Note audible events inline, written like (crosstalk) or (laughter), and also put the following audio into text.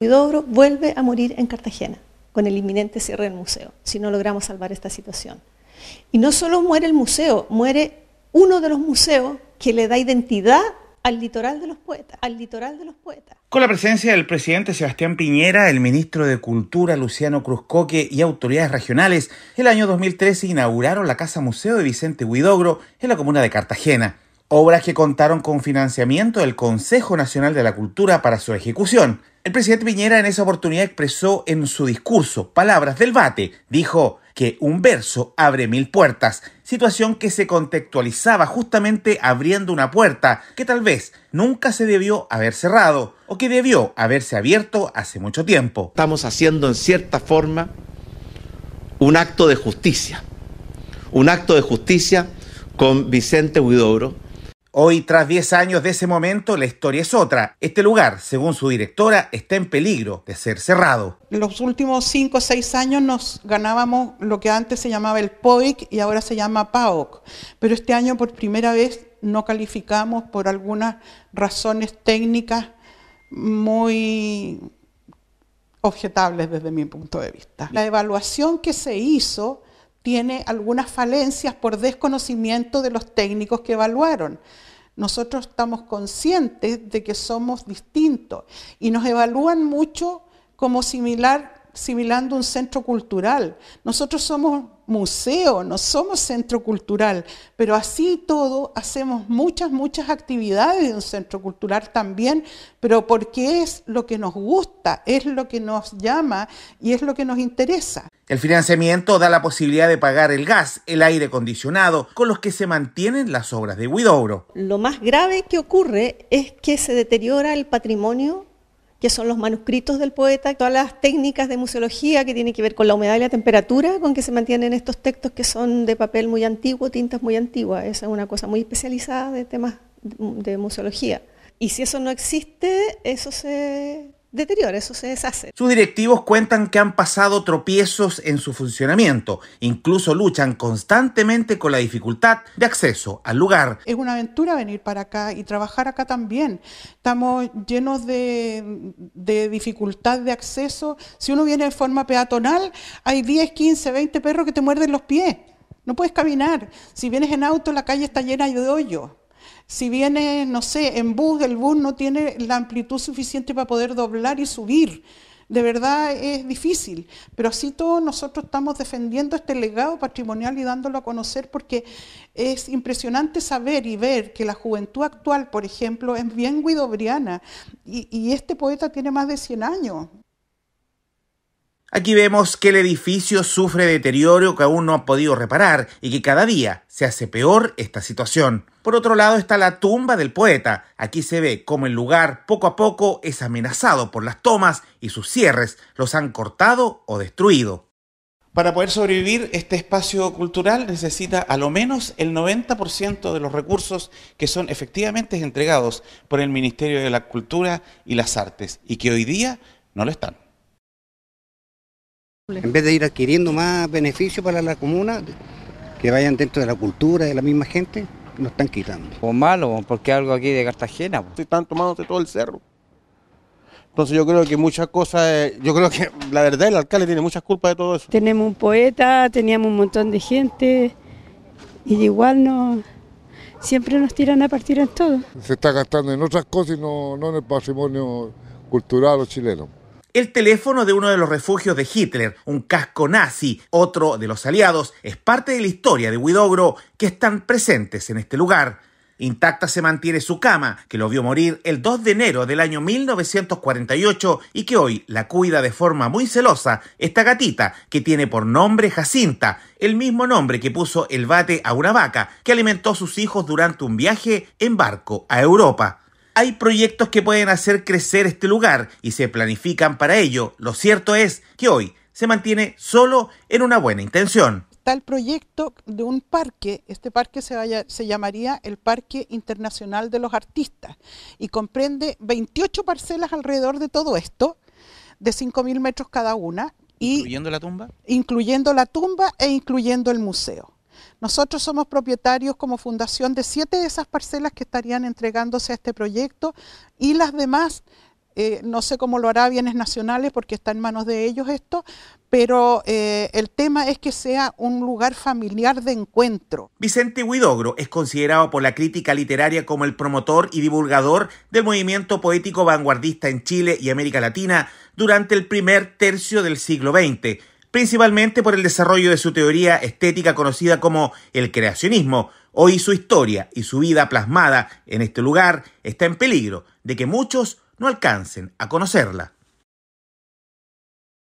Huidobro vuelve a morir en Cartagena con el inminente cierre del museo, si no logramos salvar esta situación. Y no solo muere el museo, muere uno de los museos que le da identidad al litoral de los poetas, al litoral de los poetas. Con la presencia del presidente Sebastián Piñera, el ministro de Cultura Luciano Cruzcoque y autoridades regionales, el año 2013 inauguraron la Casa Museo de Vicente Huidobro en la comuna de Cartagena obras que contaron con financiamiento del Consejo Nacional de la Cultura para su ejecución. El presidente Piñera en esa oportunidad expresó en su discurso palabras del bate, dijo que un verso abre mil puertas, situación que se contextualizaba justamente abriendo una puerta que tal vez nunca se debió haber cerrado o que debió haberse abierto hace mucho tiempo. Estamos haciendo en cierta forma un acto de justicia, un acto de justicia con Vicente Huidobro, Hoy, tras 10 años de ese momento, la historia es otra. Este lugar, según su directora, está en peligro de ser cerrado. Los últimos 5 o 6 años nos ganábamos lo que antes se llamaba el POIC y ahora se llama PAOC. Pero este año por primera vez no calificamos por algunas razones técnicas muy objetables desde mi punto de vista. La evaluación que se hizo tiene algunas falencias por desconocimiento de los técnicos que evaluaron. Nosotros estamos conscientes de que somos distintos y nos evalúan mucho como similar asimilando un centro cultural. Nosotros somos museo, no somos centro cultural, pero así todo hacemos muchas, muchas actividades de un centro cultural también, pero porque es lo que nos gusta, es lo que nos llama y es lo que nos interesa. El financiamiento da la posibilidad de pagar el gas, el aire acondicionado, con los que se mantienen las obras de Huidobro. Lo más grave que ocurre es que se deteriora el patrimonio que son los manuscritos del poeta, todas las técnicas de museología que tienen que ver con la humedad y la temperatura con que se mantienen estos textos que son de papel muy antiguo, tintas muy antiguas. Esa es una cosa muy especializada de temas de museología. Y si eso no existe, eso se deteriora, eso se deshace. Sus directivos cuentan que han pasado tropiezos en su funcionamiento, incluso luchan constantemente con la dificultad de acceso al lugar. Es una aventura venir para acá y trabajar acá también. Estamos llenos de, dificultad de acceso. Si uno viene en forma peatonal, hay 10, 15, 20 perros que te muerden los pies. No puedes caminar. Si vienes en auto, la calle está llena de hoyos. Si viene, no sé, en bus, el bus no tiene la amplitud suficiente para poder doblar y subir. De verdad es difícil, pero así todos nosotros estamos defendiendo este legado patrimonial y dándolo a conocer porque es impresionante saber y ver que la juventud actual, por ejemplo, es bien guidobriana y, y este poeta tiene más de 100 años. Aquí vemos que el edificio sufre deterioro que aún no ha podido reparar y que cada día se hace peor esta situación. Por otro lado está la tumba del poeta. Aquí se ve cómo el lugar poco a poco es amenazado por las tomas y sus cierres los han cortado o destruido. Para poder sobrevivir, este espacio cultural necesita a lo menos el 90% de los recursos que son efectivamente entregados por el Ministerio de la Cultura y las Artes y que hoy día no lo están. En vez de ir adquiriendo más beneficios para la comuna, que vayan dentro de la cultura de la misma gente, nos están quitando. O malo, porque algo aquí de Cartagena. Se están tomándose todo el cerro. Entonces yo creo que muchas cosas, eh, yo creo que (laughs) la verdad el alcalde tiene muchas culpas de todo eso. Tenemos un poeta, teníamos un montón de gente y igual no, siempre nos tiran a partir en todo. Se está gastando en otras cosas y no, no en el patrimonio cultural o chileno el teléfono de uno de los refugios de Hitler, un casco nazi, otro de los aliados, es parte de la historia de Widogro, que están presentes en este lugar. Intacta se mantiene su cama, que lo vio morir el 2 de enero del año 1948 y que hoy la cuida de forma muy celosa esta gatita que tiene por nombre Jacinta, el mismo nombre que puso el bate a una vaca que alimentó a sus hijos durante un viaje en barco a Europa hay proyectos que pueden hacer crecer este lugar y se planifican para ello. Lo cierto es que hoy se mantiene solo en una buena intención. Está el proyecto de un parque, este parque se, se llamaría el Parque Internacional de los Artistas y comprende 28 parcelas alrededor de todo esto, de 5.000 metros cada una. ¿Incluyendo la tumba? Incluyendo la tumba e incluyendo el museo. Nosotros somos propietarios como fundación de siete de esas parcelas que estarían entregándose a este proyecto y las demás, eh, no sé cómo lo hará Bienes Nacionales porque está en manos de ellos esto, pero eh, el tema es que sea un lugar familiar de encuentro. Vicente Huidogro es considerado por la crítica literaria como el promotor y divulgador del movimiento poético vanguardista en Chile y América Latina durante el primer tercio del siglo XX principalmente por el desarrollo de su teoría estética conocida como el creacionismo. Hoy su historia y su vida plasmada en este lugar está en peligro de que muchos no alcancen a conocerla.